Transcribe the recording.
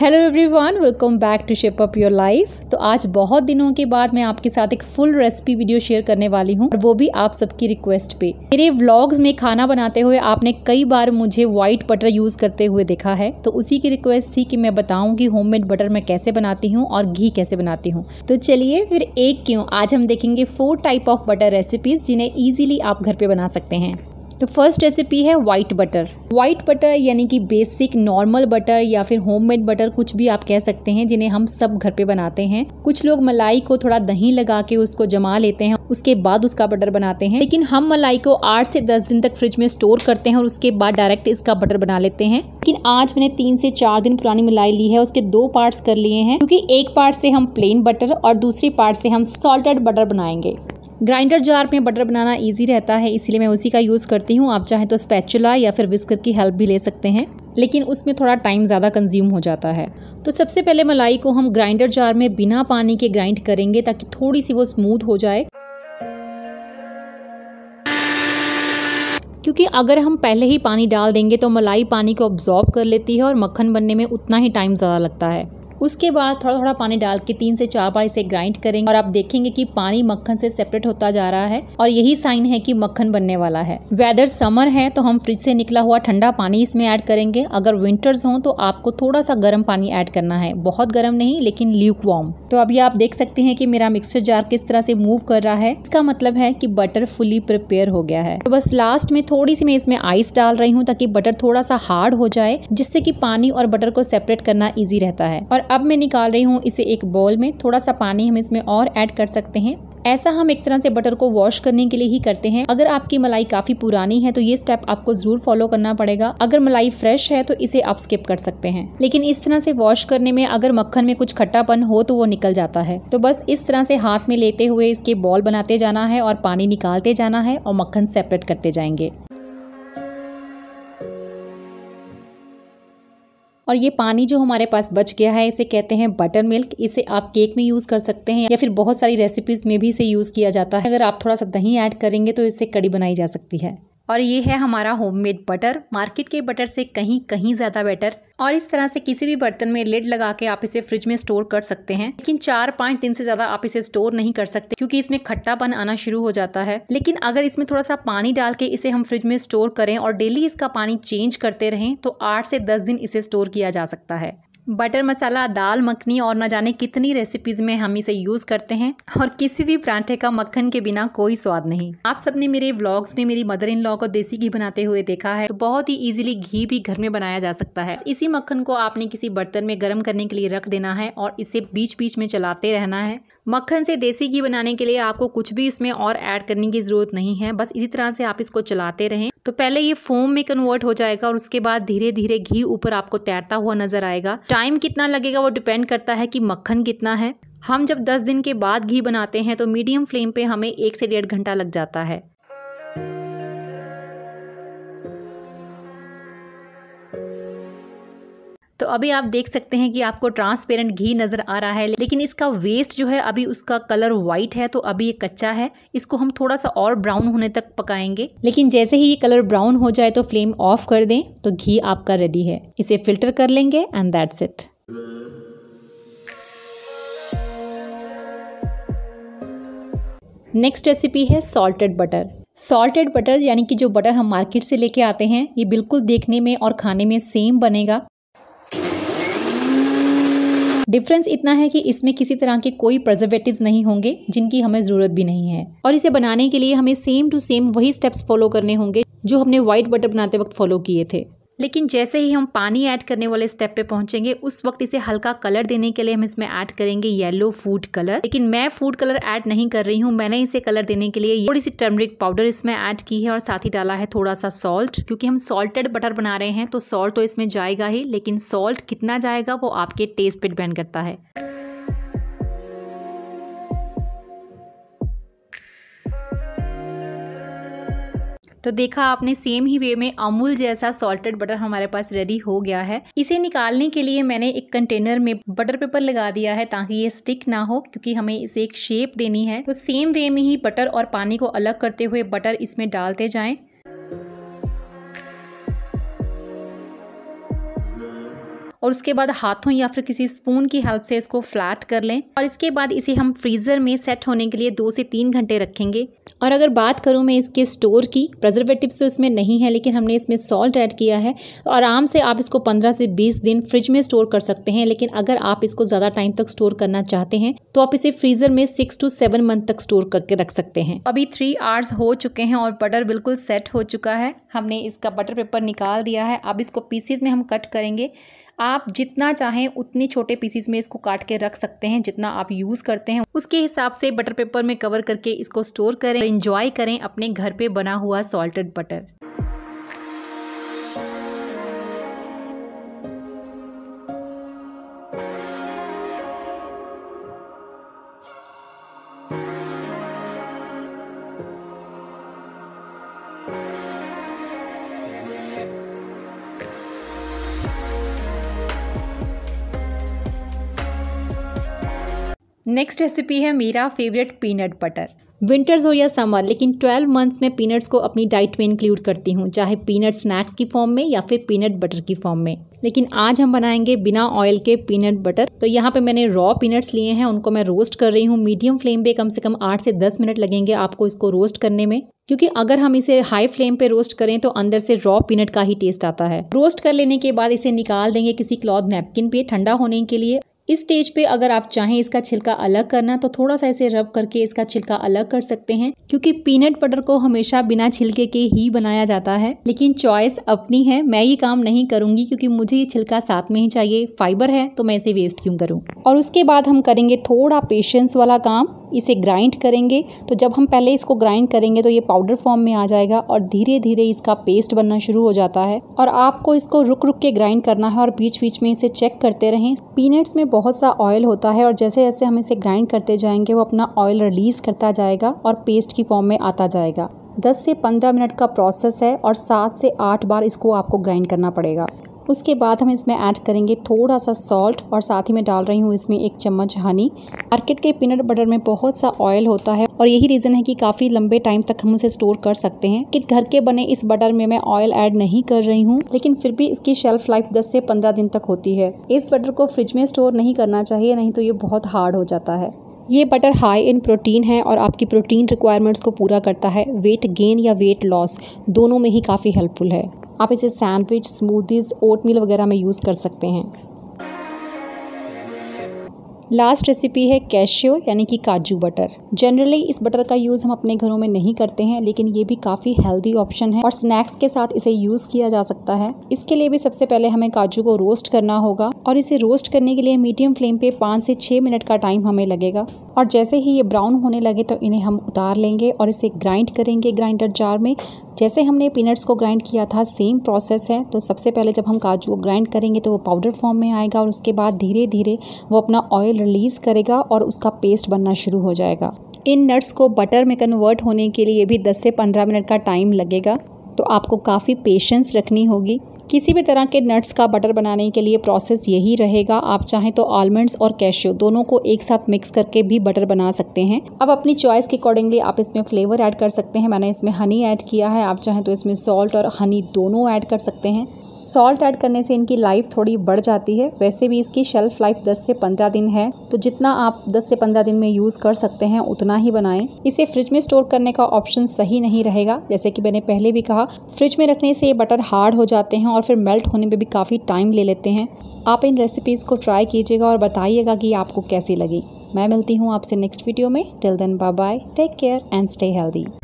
hello everyone welcome back to shape up your life तो आज बहुत दिनों के बाद मैं आपके साथ एक फुल रेसिपी वीडियो शेयर करने वाली हूँ वो भी आप सबकी रिक्वेस्ट पे मेरे व्लॉग्स में खाना बनाते हुए आपने कई बार मुझे व्हाइट बटर यूज़ करते हुए देखा है तो उसी की रिक्वेस्ट थी कि मैं बताऊँ की होम बटर मैं कैसे बनाती हूँ और घी कैसे बनाती हूँ तो चलिए फिर एक क्यों आज हम देखेंगे four type of butter recipes जिन्हें ईजिली आप घर पर बना सकते हैं तो फर्स्ट रेसिपी है वाइट बटर वाइट बटर यानी कि बेसिक नॉर्मल बटर या फिर होममेड बटर कुछ भी आप कह सकते हैं जिन्हें हम सब घर पे बनाते हैं कुछ लोग मलाई को थोड़ा दही लगा के उसको जमा लेते हैं उसके बाद उसका बटर बनाते हैं लेकिन हम मलाई को आठ से दस दिन तक फ्रिज में स्टोर करते हैं और उसके बाद डायरेक्ट इसका बटर बना लेते हैं लेकिन आज मैंने तीन से चार दिन पुरानी मलाई ली है उसके दो पार्ट्स कर लिए हैं क्योंकि एक पार्ट से हम प्लेन बटर और दूसरी पार्ट से हम सॉल्टेड बटर बनाएंगे ग्राइंडर जार में बटर बनाना ईजी रहता है इसीलिए मैं उसी का यूज़ करती हूँ आप चाहें तो स्पैचुला या फिर विस्कर की हेल्प भी ले सकते हैं लेकिन उसमें थोड़ा टाइम ज़्यादा कंज्यूम हो जाता है तो सबसे पहले मलाई को हम ग्राइंडर जार में बिना पानी के ग्राइंड करेंगे ताकि थोड़ी सी वो स्मूथ हो जाए क्योंकि अगर हम पहले ही पानी डाल देंगे तो मलाई पानी को ऑब्जॉर्ब कर लेती है और मक्खन बनने में उतना ही टाइम ज़्यादा लगता है उसके बाद थोड़ा थोड़ा पानी डाल के तीन से चार बार इसे ग्राइंड करेंगे और आप देखेंगे कि पानी मक्खन से सेपरेट होता जा रहा है और यही साइन है कि मक्खन बनने वाला है वेदर समर है तो हम फ्रिज से निकला हुआ ठंडा पानी इसमें ऐड करेंगे अगर विंटर्स हों तो आपको थोड़ा सा गर्म पानी ऐड करना है बहुत गर्म नहीं लेकिन ल्यूक वार्म तो अभी आप देख सकते हैं कि मेरा मिक्सर जार किस तरह से मूव कर रहा है इसका मतलब है कि बटर फुली प्रिपेयर हो गया है तो बस लास्ट में थोड़ी सी मैं इसमें आइस डाल रही हूँ ताकि बटर थोड़ा सा हार्ड हो जाए जिससे कि पानी और बटर को सेपरेट करना इजी रहता है और अब मैं निकाल रही हूँ इसे एक बॉल में थोड़ा सा पानी हम इसमें और ऐड कर सकते हैं ऐसा हम एक तरह से बटर को वॉश करने के लिए ही करते हैं अगर आपकी मलाई काफ़ी पुरानी है तो ये स्टेप आपको ज़रूर फॉलो करना पड़ेगा अगर मलाई फ्रेश है तो इसे आप स्किप कर सकते हैं लेकिन इस तरह से वॉश करने में अगर मक्खन में कुछ खट्टापन हो तो वो निकल जाता है तो बस इस तरह से हाथ में लेते हुए इसके बॉल बनाते जाना है और पानी निकालते जाना है और मक्खन सेपरेट करते जाएंगे और ये पानी जो हमारे पास बच गया है इसे कहते हैं बटर मिल्क इसे आप केक में यूज़ कर सकते हैं या फिर बहुत सारी रेसिपीज़ में भी इसे यूज़ किया जाता है अगर आप थोड़ा सा दही ऐड करेंगे तो इससे कड़ी बनाई जा सकती है और ये है हमारा होममेड बटर मार्केट के बटर से कहीं कहीं ज़्यादा बेटर और इस तरह से किसी भी बर्तन में लेड लगा के आप इसे फ्रिज में स्टोर कर सकते हैं लेकिन चार पाँच दिन से ज़्यादा आप इसे स्टोर नहीं कर सकते क्योंकि इसमें खट्टापन आना शुरू हो जाता है लेकिन अगर इसमें थोड़ा सा पानी डाल के इसे हम फ्रिज में स्टोर करें और डेली इसका पानी चेंज करते रहें तो आठ से दस दिन इसे स्टोर किया जा सकता है बटर मसाला दाल मखनी और न जाने कितनी रेसिपीज़ में हम इसे यूज़ करते हैं और किसी भी परांठे का मक्खन के बिना कोई स्वाद नहीं आप सबने मेरे व्लॉग्स में मेरी मदर इन लॉ को देसी घी बनाते हुए देखा है तो बहुत ही इजीली घी भी घर में बनाया जा सकता है इसी मक्खन को आपने किसी बर्तन में गर्म करने के लिए रख देना है और इसे बीच बीच में चलाते रहना है मक्खन से देसी घी बनाने के लिए आपको कुछ भी इसमें और ऐड करने की ज़रूरत नहीं है बस इसी तरह से आप इसको चलाते रहें तो पहले ये फोम में कन्वर्ट हो जाएगा और उसके बाद धीरे धीरे घी ऊपर आपको तैरता हुआ नज़र आएगा टाइम कितना लगेगा वो डिपेंड करता है कि मक्खन कितना है हम जब 10 दिन के बाद घी बनाते हैं तो मीडियम फ्लेम पे हमें एक से डेढ़ घंटा लग जाता है तो अभी आप देख सकते हैं कि आपको ट्रांसपेरेंट घी नज़र आ रहा है लेकिन इसका वेस्ट जो है अभी उसका कलर व्हाइट है तो अभी ये कच्चा है इसको हम थोड़ा सा और ब्राउन होने तक पकाएंगे लेकिन जैसे ही ये कलर ब्राउन हो जाए तो फ्लेम ऑफ कर दें तो घी आपका रेडी है इसे फिल्टर कर लेंगे and that's it next recipe है सॉल्टेड बटर सॉल्टेड बटर यानी कि जो बटर हम मार्केट से लेके आते हैं ये बिल्कुल देखने में और खाने में सेम बनेगा डिफरेंस इतना है कि इसमें किसी तरह के कोई प्रजर्वेटिव नहीं होंगे जिनकी हमें ज़रूरत भी नहीं है और इसे बनाने के लिए हमें सेम टू सेम वही स्टेप्स फॉलो करने होंगे जो हमने व्हाइट बटर बनाते वक्त फॉलो किए थे लेकिन जैसे ही हम पानी ऐड करने वाले स्टेप पे पहुंचेंगे उस वक्त इसे हल्का कलर देने के लिए हम इसमें ऐड करेंगे येलो फूड कलर लेकिन मैं फूड कलर ऐड नहीं कर रही हूँ मैंने इसे कलर देने के लिए थोड़ी सी टर्मरिक पाउडर इसमें ऐड की है और साथ ही डाला है थोड़ा सा सॉल्ट क्योंकि हम सॉल्टेड बटर बना रहे हैं तो सॉल्ट तो इसमें जाएगा ही लेकिन सॉल्ट कितना जाएगा वो आपके टेस्ट पर डिपेंड करता है तो देखा आपने सेम ही वे में अमूल जैसा सॉल्टेड बटर हमारे पास रेडी हो गया है इसे निकालने के लिए मैंने एक कंटेनर में बटर पेपर लगा दिया है ताकि ये स्टिक ना हो क्योंकि हमें इसे एक शेप देनी है तो सेम वे में ही बटर और पानी को अलग करते हुए बटर इसमें डालते जाएं और उसके बाद हाथों या फिर किसी स्पून की हेल्प से इसको फ्लैट कर लें और इसके बाद इसे हम फ्रीज़र में सेट होने के लिए दो से तीन घंटे रखेंगे और अगर बात करूँ मैं इसके स्टोर की प्रजर्वेटिव तो इसमें नहीं है लेकिन हमने इसमें सॉल्ट ऐड किया है आराम से आप इसको पंद्रह से बीस दिन फ्रिज में स्टोर कर सकते हैं लेकिन अगर आप इसको ज़्यादा टाइम तक स्टोर करना चाहते हैं तो आप इसे फ्रीज़र में सिक्स टू सेवन मंथ तक स्टोर करके रख सकते हैं अभी थ्री आवर्स हो चुके हैं और बटर बिल्कुल सेट हो चुका है हमने इसका बटर पेपर निकाल दिया है अब इसको पीसीज में हम कट करेंगे आप जितना चाहें उतने छोटे पीसीस में इसको काट के रख सकते हैं जितना आप यूज़ करते हैं उसके हिसाब से बटर पेपर में कवर करके इसको स्टोर करें इंजॉय करें अपने घर पे बना हुआ सॉल्टेड बटर नेक्स्ट रेसिपी है मेरा फेवरेट पीनट बटर विंटर्स हो या समर लेकिन 12 मंथ्स में पीनट्स को अपनी डाइट में इंक्लूड करती हूँ चाहे पीनट स्नैक्स की फॉर्म में या फिर पीनट बटर की फॉर्म में लेकिन आज हम बनाएंगे बिना ऑयल के पीनट बटर तो यहाँ पे मैंने रॉ पीनट्स लिए हैं उनको मैं रोस्ट कर रही हूँ मीडियम फ्लेम पे कम से कम आठ से दस मिनट लगेंगे आपको इसको रोस्ट करने में क्योंकि अगर हम इसे हाई फ्लेम पे रोस्ट करें तो अंदर से रॉ पीनट का ही टेस्ट आता है रोस्ट कर लेने के बाद इसे निकाल देंगे किसी क्लॉथ नैपकिन पे ठंडा होने के लिए इस स्टेज पे अगर आप चाहें इसका छिलका अलग करना तो थोड़ा सा इसे रब करके इसका छिलका अलग कर सकते हैं क्योंकि पीनट बटर को हमेशा बिना छिलके के ही बनाया जाता है लेकिन चॉइस अपनी है मैं ये काम नहीं करूँगी क्योंकि मुझे ये छिलका साथ में ही चाहिए फाइबर है तो मैं इसे वेस्ट क्यों करूँ और उसके बाद हम करेंगे थोड़ा पेशेंस वाला काम इसे ग्राइंड करेंगे तो जब हम पहले इसको ग्राइंड करेंगे तो ये पाउडर फॉर्म में आ जाएगा और धीरे धीरे इसका पेस्ट बनना शुरू हो जाता है और आपको इसको रुक रुक के ग्राइंड करना है और बीच बीच में इसे चेक करते रहें पीनट्स में बहुत सा ऑयल होता है और जैसे जैसे हम इसे ग्राइंड करते जाएंगे वो अपना ऑयल रिलीज़ करता जाएगा और पेस्ट की फॉर्म में आता जाएगा 10 से 15 मिनट का प्रोसेस है और 7 से 8 बार इसको आपको ग्राइंड करना पड़ेगा उसके बाद हम इसमें ऐड करेंगे थोड़ा सा सॉल्ट और साथ ही मैं डाल रही हूँ इसमें एक चम्मच हनी मार्केट के पीनट बटर में बहुत सा ऑयल होता है और यही रीज़न है कि काफ़ी लंबे टाइम तक हम उसे स्टोर कर सकते हैं कि घर के बने इस बटर में मैं ऑयल ऐड नहीं कर रही हूँ लेकिन फिर भी इसकी शेल्फ लाइफ 10 से 15 दिन तक होती है इस बटर को फ्रिज में स्टोर नहीं करना चाहिए नहीं तो ये बहुत हार्ड हो जाता है ये बटर हाई इन प्रोटीन है और आपकी प्रोटीन रिक्वायरमेंट्स को पूरा करता है वेट गेन या वेट लॉस दोनों में ही काफ़ी हेल्पफुल है आप इसे सैंडविच स्मूदीज़ ओट मिल वगैरह में यूज़ कर सकते हैं लास्ट रेसिपी है कैशियो यानी कि काजू बटर जनरली इस बटर का यूज़ हम अपने घरों में नहीं करते हैं लेकिन ये भी काफ़ी हेल्दी ऑप्शन है और स्नैक्स के साथ इसे यूज़ किया जा सकता है इसके लिए भी सबसे पहले हमें काजू को रोस्ट करना होगा और इसे रोस्ट करने के लिए मीडियम फ्लेम पे पाँच से छः मिनट का टाइम हमें लगेगा और जैसे ही ये ब्राउन होने लगे तो इन्हें हम उतार लेंगे और इसे ग्राइंड करेंगे ग्राइंडर जार में जैसे हमने पीनट्स को ग्राइंड किया था सेम प्रोसेस है तो सबसे पहले जब हम काजू को ग्राइंड करेंगे तो वो पाउडर फॉर्म में आएगा और उसके बाद धीरे धीरे वो अपना ऑयल रिलीज़ करेगा और उसका पेस्ट बनना शुरू हो जाएगा इन नट्स को बटर में कन्वर्ट होने के लिए भी दस से पंद्रह मिनट का टाइम लगेगा तो आपको काफ़ी पेशेंस रखनी होगी किसी भी तरह के नट्स का बटर बनाने के लिए प्रोसेस यही रहेगा आप चाहें तो आलमंड्स और कैश्यू दोनों को एक साथ मिक्स करके भी बटर बना सकते हैं अब अपनी चॉइस के अकॉर्डिंगली आप इसमें फ्लेवर ऐड कर सकते हैं मैंने इसमें हनी ऐड किया है आप चाहें तो इसमें सॉल्ट और हनी दोनों ऐड कर सकते हैं सॉल्ट ऐड करने से इनकी लाइफ थोड़ी बढ़ जाती है वैसे भी इसकी शेल्फ लाइफ 10 से 15 दिन है तो जितना आप 10 से 15 दिन में यूज़ कर सकते हैं उतना ही बनाएं इसे फ्रिज में स्टोर करने का ऑप्शन सही नहीं रहेगा जैसे कि मैंने पहले भी कहा फ्रिज में रखने से ये बटर हार्ड हो जाते हैं और फिर मेल्ट होने में भी काफ़ी टाइम ले लेते हैं आप इन रेसिपीज़ को ट्राई कीजिएगा और बताइएगा कि आपको कैसी लगी मैं मिलती हूँ आपसे नेक्स्ट वीडियो में till then bye bye take care and stay healthy